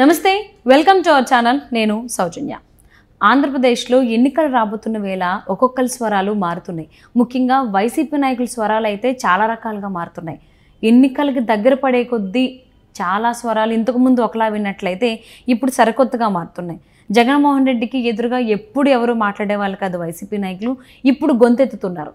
నమస్తే welcome to our channel నేను సౌజన్య ఆంధ్రప్రదేశ్లో ఎన్నికలు రాబోతున్న వేళ ఒక్కొక్కరి స్వరాలు మారుతున్నాయి ముఖ్యంగా వైసీపీ నాయకుల స్వరాలు అయితే చాలా రకాలుగా మారుతున్నాయి ఎన్నికలకి దగ్గర పడే కొద్దీ చాలా స్వరాలు ఇంతకుముందు ఒకలా విన్నట్లయితే ఇప్పుడు సరికొత్తగా మారుతున్నాయి జగన్మోహన్ రెడ్డికి ఎదురుగా ఎప్పుడు ఎవరు మాట్లాడేవాళ్ళు కాదు వైసీపీ నాయకులు ఇప్పుడు గొంతెత్తుతున్నారు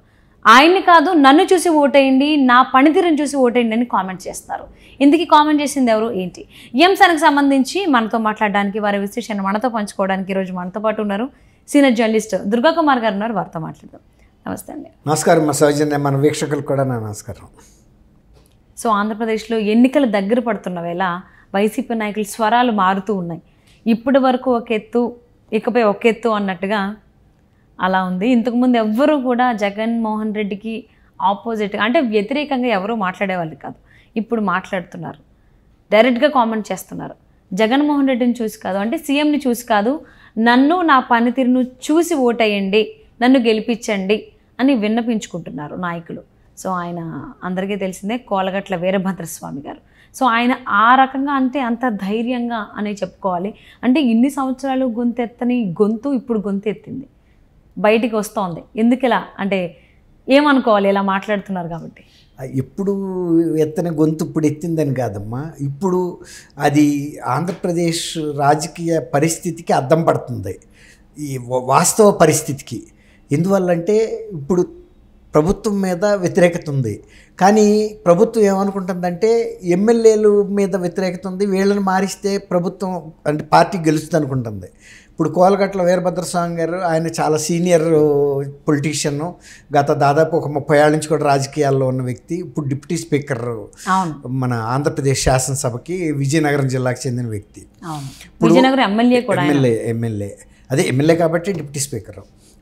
ఆయన్ని కాదు నన్ను చూసి ఓటేయండి నా పనితీరుని చూసి ఓటేయండి అని కామెంట్ చేస్తారు ఇందుకు కామెంట్ చేసింది ఎవరు ఏంటి ఎంసన్కి సంబంధించి మనతో మాట్లాడడానికి వారి విశేషాన్ని మనతో పంచుకోవడానికి ఈరోజు మనతో పాటు ఉన్నారు సీనియర్ జర్నలిస్ట్ దుర్గా కుమార్ గారు ఉన్నారు వారితో మాట్లాడదాం నమస్తే అండి నమస్కారం మా సౌజన్య మన వీక్షకులు కూడా నమస్కారం సో ఆంధ్రప్రదేశ్లో ఎన్నికలు దగ్గర పడుతున్న వేళ వైసీపీ నాయకులు స్వరాలు మారుతూ ఉన్నాయి ఇప్పటి వరకు ఒక ఎత్తు ఇకపై ఒక ఎత్తు అన్నట్టుగా అలా ఉంది ఇంతకుముందు ఎవ్వరూ కూడా జగన్మోహన్ రెడ్డికి ఆపోజిట్ అంటే వ్యతిరేకంగా ఎవరూ మాట్లాడేవాళ్ళు కాదు ఇప్పుడు మాట్లాడుతున్నారు డైరెక్ట్గా కామెంట్ చేస్తున్నారు జగన్మోహన్ రెడ్డిని చూసి కాదు అంటే సీఎంని చూసి కాదు నన్ను నా పనితీరును చూసి ఓటేయండి నన్ను గెలిపించండి అని విన్నపించుకుంటున్నారు నాయకులు సో ఆయన అందరికీ తెలిసిందే కోలగట్ల వీరభద్రస్వామి గారు సో ఆయన ఆ రకంగా అంటే అంత ధైర్యంగా అనే చెప్పుకోవాలి అంటే ఇన్ని సంవత్సరాలు గొంతెత్తని గొంతు ఇప్పుడు గొంతెత్తింది బయటికి వస్తుంది ఎందుకు ఇలా అంటే ఏమనుకోవాలి ఇలా మాట్లాడుతున్నారు కాబట్టి ఎప్పుడు ఎత్తని గొంతు ఇప్పుడు ఎత్తిందని కాదమ్మా ఇప్పుడు అది ఆంధ్రప్రదేశ్ రాజకీయ పరిస్థితికి అద్దం పడుతుంది ఈ వాస్తవ పరిస్థితికి ఎందువల్లంటే ఇప్పుడు ప్రభుత్వం మీద వ్యతిరేకత ఉంది కానీ ప్రభుత్వం ఏమనుకుంటుందంటే ఎమ్మెల్యేలు మీద వ్యతిరేకత ఉంది వీళ్ళని మారిస్తే ప్రభుత్వం అంటే పార్టీ గెలుస్తుంది అనుకుంటుంది ఇప్పుడు కోలగట్ల వీరభద్ర స్వామి గారు ఆయన చాలా సీనియర్ పొలిటీషియన్ గత దాదాపు ఒక ముప్పై ఏళ్ళ నుంచి కూడా రాజకీయాల్లో ఉన్న వ్యక్తి ఇప్పుడు డిప్యూటీ స్పీకర్ మన ఆంధ్రప్రదేశ్ శాసనసభకి విజయనగరం జిల్లాకు చెందిన వ్యక్తి విజయనగరం ఎమ్మెల్యే ఎమ్మెల్యే ఎమ్మెల్యే అదే ఎమ్మెల్యే కాబట్టి డిప్యూటీ స్పీకర్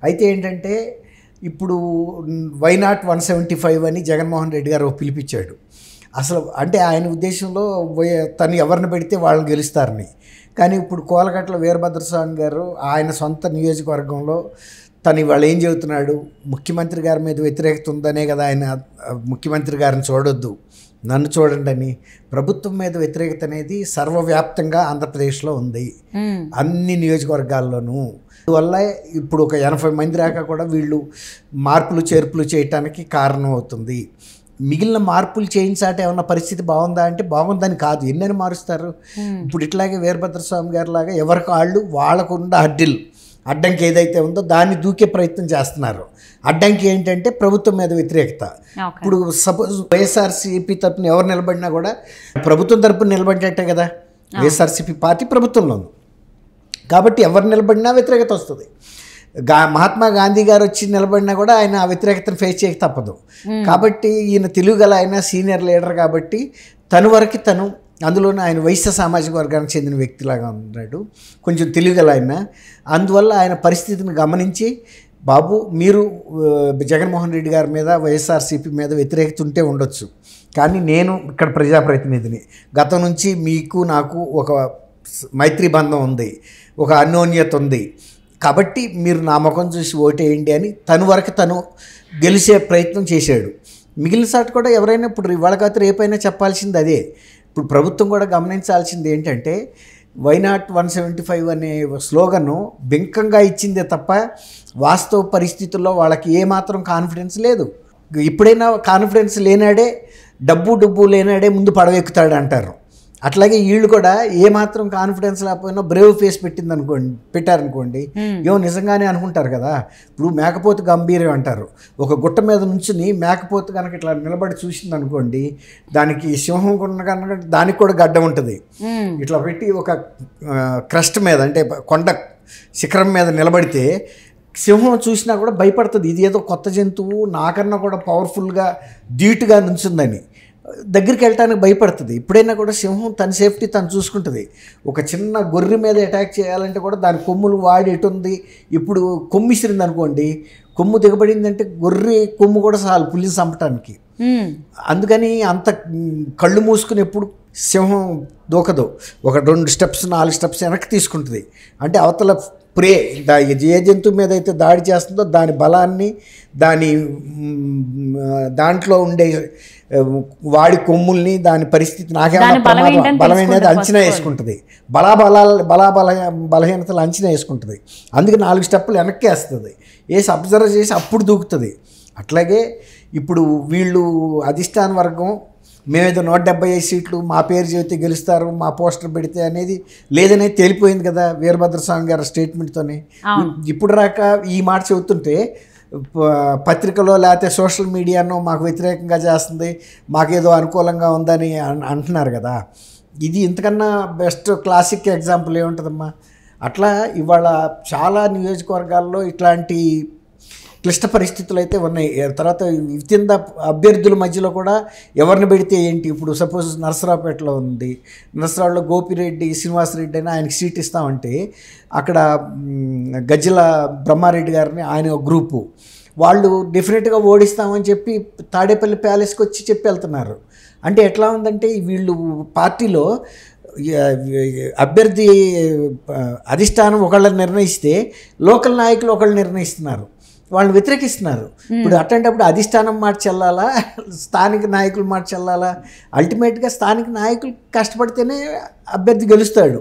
అయితే ఏంటంటే ఇప్పుడు వైనాట్ వన్ సెవెంటీ ఫైవ్ అని జగన్మోహన్ రెడ్డి గారు పిలిపించాడు అసలు అంటే ఆయన ఉద్దేశంలో తను ఎవరిని పెడితే వాళ్ళని గెలుస్తారని కానీ ఇప్పుడు కోలకట్ల వీరభద్రస్వామి గారు ఆయన సొంత నియోజకవర్గంలో తను ఇవాళ ఏం చెబుతున్నాడు ముఖ్యమంత్రి గారి మీద వ్యతిరేకత ఉందనే కదా ఆయన ముఖ్యమంత్రి గారిని చూడొద్దు నన్ను చూడండి అని ప్రభుత్వం మీద వ్యతిరేకత అనేది సర్వవ్యాప్తంగా ఆంధ్రప్రదేశ్లో ఉంది అన్ని నియోజకవర్గాల్లోనూ అందువల్ల ఇప్పుడు ఒక ఎనభై మంది దాకా కూడా వీళ్ళు మార్పులు చేర్పులు చేయటానికి కారణం అవుతుంది మిగిలిన మార్పులు చేయించాట ఏమన్నా పరిస్థితి బాగుందా అంటే బాగుందని కాదు ఎన్నని మారుస్తారు ఇప్పుడు ఇట్లాగే వీరభద్రస్వామి గారి లాగా ఎవరికి వాళ్ళు వాళ్ళకున్న అడ్డిలు అడ్డంకి ఏదైతే ఉందో దాన్ని దూకే ప్రయత్నం చేస్తున్నారు అడ్డంకి ఏంటంటే ప్రభుత్వం మీద వ్యతిరేకత ఇప్పుడు సపోజ్ వైఎస్ఆర్సీపీ తరపున ఎవరు నిలబడినా కూడా ప్రభుత్వం తరపున నిలబడినట్టే కదా వైఎస్ఆర్సీపీ పార్టీ ప్రభుత్వంలో ఉంది కాబట్టి ఎవరు నిలబడినా వ్యతిరేకత వస్తుంది గా మహాత్మా గాంధీ గారు వచ్చి నిలబడినా కూడా ఆయన ఆ వ్యతిరేకతను ఫేస్ చేయక తప్పదు కాబట్టి ఈయన తెలుగు గల ఆయన సీనియర్ లీడర్ కాబట్టి తను వరకు తను అందులోనే ఆయన వైశ్య సామాజిక వర్గానికి చెందిన వ్యక్తిలాగా ఉన్నాడు కొంచెం గల ఆయన అందువల్ల ఆయన పరిస్థితిని గమనించి బాబు మీరు జగన్మోహన్ రెడ్డి గారి మీద వైఎస్ఆర్సీపీ మీద వ్యతిరేకత ఉంటే ఉండొచ్చు కానీ నేను ఇక్కడ ప్రజాప్రతినిధిని గతం నుంచి మీకు నాకు ఒక మైత్రి బంధం ఉంది ఒక అన్యోన్యత ఉంది కాబట్టి మీరు నా ముఖం చూసి ఓటేయండి అని తను వరకు తను గెలిచే ప్రయత్నం చేశాడు మిగిలిన సార్ కూడా ఎవరైనా ఇప్పుడు ఇవాళ కాదు రేపైనా చెప్పాల్సింది అదే ఇప్పుడు ప్రభుత్వం కూడా గమనించాల్సింది ఏంటంటే వైనాట్ వన్ సెవెంటీ ఫైవ్ అనే స్లోగను బింకంగా ఇచ్చిందే తప్ప వాస్తవ పరిస్థితుల్లో వాళ్ళకి ఏమాత్రం కాన్ఫిడెన్స్ లేదు ఎప్పుడైనా కాన్ఫిడెన్స్ లేనాడే డబ్బు డబ్బు లేనాడే ముందు పడవెక్కుతాడు అంటారు అట్లాగే వీళ్ళు కూడా ఏ మాత్రం కాన్ఫిడెన్స్ లేకపోయినా బ్రేవ్ ఫేస్ పెట్టింది అనుకోండి పెట్టారనుకోండి ఏమో నిజంగానే అనుకుంటారు కదా ఇప్పుడు మేకపోతు గంభీరం అంటారు ఒక గుట్ట మీద నుంచుని మేకపోతు కనుక ఇట్లా నిలబడి చూసింది అనుకోండి దానికి సింహం కనుక దానికి కూడా గడ్డ ఉంటుంది ఇట్లా పెట్టి ఒక క్రస్ట్ మీద అంటే కొండ శిఖరం మీద నిలబడితే సింహం చూసినా కూడా భయపడుతుంది ఇది ఏదో కొత్త జంతువు నాకన్నా కూడా పవర్ఫుల్గా ధీటుగా నుంచిందని దగ్గరికి వెళ్ళటానికి భయపడుతుంది ఎప్పుడైనా కూడా సింహం తన సేఫ్టీ తను చూసుకుంటుంది ఒక చిన్న గొర్రె మీద అటాక్ చేయాలంటే కూడా దాని కొమ్ములు వాడి ఉంది ఇప్పుడు కొమ్ము ఇసిరింది అనుకోండి కొమ్ము దిగబడిందంటే గొర్రె కొమ్ము కూడా చాలు పులిని చంపటానికి అందుకని అంత కళ్ళు మూసుకుని ఎప్పుడు సింహం దూకదు ఒక రెండు స్టెప్స్ నాలుగు స్టెప్స్ వెనక్కి తీసుకుంటుంది అంటే అవతల ప్రే దా ఏ జంతువు మీద అయితే దాడి చేస్తుందో దాని బలాన్ని దాని దాంట్లో ఉండే వాడి కొమ్ముల్ని దాని పరిస్థితి నాకేమైనా ప్రమాదం అనేది అంచనా వేసుకుంటుంది బలాబలాల బలాబల బలహీనతలు అంచనా వేసుకుంటుంది అందుకే నాలుగు స్టెప్పులు వెనక్కి వేస్తుంది వేసి అబ్జర్వ్ చేసి అప్పుడు దూకుతుంది అట్లాగే ఇప్పుడు వీళ్ళు అధిష్టాన వర్గం మేమేదో నూట డెబ్బై ఐదు సీట్లు మా పేరు చెబితే గెలుస్తారు మా పోస్టర్ పెడితే అనేది లేదనేది తేలిపోయింది కదా వీరభద్రస్వామి గారి స్టేట్మెంట్తోనే ఇప్పుడు రాక ఈ మాట చెబుతుంటే పత్రికలో లేకపోతే సోషల్ మీడియాను మాకు వ్యతిరేకంగా చేస్తుంది మాకేదో అనుకూలంగా ఉందని అంటున్నారు కదా ఇది ఇంతకన్నా బెస్ట్ క్లాసిక్ ఎగ్జాంపుల్ ఏముంటుందమ్మా అట్లా ఇవాళ చాలా నియోజకవర్గాల్లో ఇట్లాంటి క్లిష్ట పరిస్థితులు అయితే ఉన్నాయి తర్వాత కింద అభ్యర్థుల మధ్యలో కూడా ఎవరిని పెడితే ఏంటి ఇప్పుడు సపోజ్ నరసరావుపేటలో ఉంది నరసరావులో గోపిరెడ్డి శ్రీనివాసరెడ్డి అని ఆయనకి సీట్ ఇస్తామంటే అక్కడ గజ్జల బ్రహ్మారెడ్డి గారిని ఆయన గ్రూపు వాళ్ళు డెఫినెట్గా ఓడిస్తామని చెప్పి తాడేపల్లి ప్యాలెస్కి వచ్చి చెప్పి వెళ్తున్నారు అంటే ఎట్లా ఉందంటే వీళ్ళు పార్టీలో అభ్యర్థి అధిష్టానం ఒకళ్ళని నిర్ణయిస్తే లోకల్ నాయకులు ఒకళ్ళు నిర్ణయిస్తున్నారు వాళ్ళు వ్యతిరేకిస్తున్నారు ఇప్పుడు hmm. అట్లాంటప్పుడు అధిష్టానం మాట చెల్లాలా స్థానిక నాయకులు మాట చెల్లాలా అల్టిమేట్గా స్థానిక నాయకులు కష్టపడితేనే అభ్యర్థి గెలుస్తాడు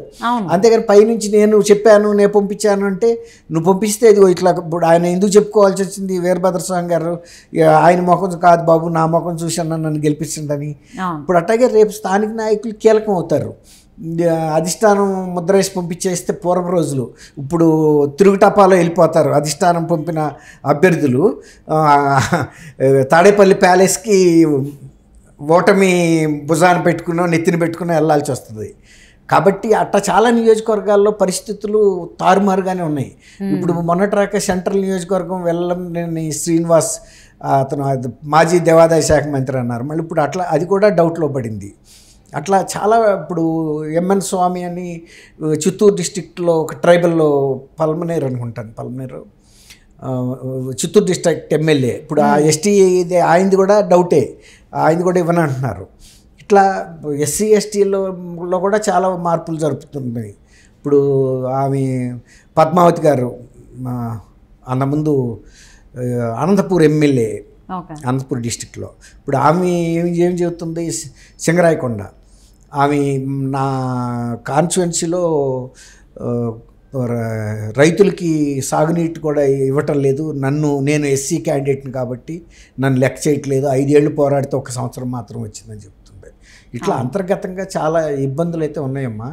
అంతేగాని పైనుంచి నేను చెప్పాను నేను పంపించాను అంటే నువ్వు పంపిస్తే ఇదిగో ఇట్లా ఇప్పుడు ఆయన ఎందుకు చెప్పుకోవాల్సి వచ్చింది వీరభద్ర స్వామి గారు ఆయన ముఖం కాదు బాబు నా ముఖం చూశాను నన్ను గెలిపిస్తుందని ఇప్పుడు అట్లాగే రేపు స్థానిక నాయకులు కీలకం అవుతారు అధిష్టానం ముద్ర వేసి పంపించేస్తే పూర్వ రోజులు ఇప్పుడు తిరుగుటపాలో వెళ్ళిపోతారు అధిష్టానం పంపిన అభ్యర్థులు తాడేపల్లి ప్యాలెస్కి ఓటమి భుజాన్ని పెట్టుకున్న నెత్తిని పెట్టుకుని వెళ్ళాల్సి వస్తుంది కాబట్టి అట్లా చాలా నియోజకవర్గాల్లో పరిస్థితులు తారుమారుగానే ఉన్నాయి ఇప్పుడు మొన్నటిరాక సెంట్రల్ నియోజకవర్గం వెళ్ళని శ్రీనివాస్ అతను మాజీ దేవాదాయ శాఖ మంత్రి అన్నారు మళ్ళీ ఇప్పుడు అట్లా అది కూడా డౌట్లో పడింది అట్లా చాలా ఇప్పుడు ఎంఎన్ స్వామి అని చిత్తూరు డిస్టిక్లో ఒక ట్రైబల్లో పల్మనేర్ అనుకుంటాను పల్మనేర్ చిత్తూరు డిస్ట్రిక్ట్ ఎమ్మెల్యే ఇప్పుడు ఆ hmm. ఎస్టీ ఇది ఆయనది కూడా డౌటే ఆయనది కూడా ఇవ్వని అంటున్నారు ఇట్లా ఎస్సీ ఎస్టీలో కూడా చాలా మార్పులు జరుపుతున్నాయి ఇప్పుడు ఆమె పద్మావతి గారు అన్న ముందు అనంతపూర్ ఎమ్మెల్యే అనంతపూర్ డిస్టిక్లో ఇప్పుడు ఆమె ఏం ఏం చెబుతుంది సింగరాయకొండ ఆమె నా కాన్స్టిట్యున్సీలో రైతులకి సాగునీటి కూడా ఇవ్వటం లేదు నన్ను నేను ఎస్సీ క్యాండిడేట్ని కాబట్టి నన్ను లెక్క చేయట్లేదు ఐదేళ్ళు పోరాడితే ఒక సంవత్సరం మాత్రం వచ్చిందని చెప్తుంది ఇట్లా అంతర్గతంగా చాలా ఇబ్బందులు అయితే ఉన్నాయమ్మా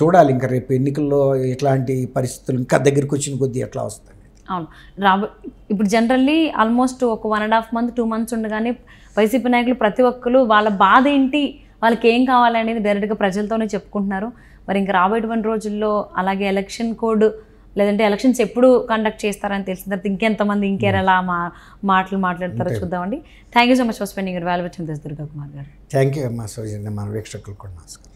చూడాలి ఇంకా రేపు ఎన్నికల్లో ఇట్లాంటి పరిస్థితులు ఇంకా దగ్గరికి వచ్చిన కొద్దీ ఎట్లా వస్తాయి అవును రాబో ఇప్పుడు జనరల్లీ ఆల్మోస్ట్ ఒక one and half month two months ఉండగానే వైసీపీ నాయకులు ప్రతి ఒక్కరు వాళ్ళ బాధ ఏంటి వాళ్ళకి ఏం కావాలి అనేది డైరెక్ట్గా ప్రజలతోనే చెప్పుకుంటున్నారు మరి ఇంకా రాబోయేటువంటి రోజుల్లో అలాగే ఎలక్షన్ కోడ్ లేదంటే ఎలక్షన్స్ ఎప్పుడు కండక్ట్ చేస్తారని తెలిసిన తర్వాత ఇంకెంతమంది ఇంకేరలా మా మాటలు మాట్లాడతారో చూద్దామండి thank you so much for spending valuable this Durga Kumar garu thank you అమ్మా సోజన్ మన వీక్షకులు కూడా నమస్కారం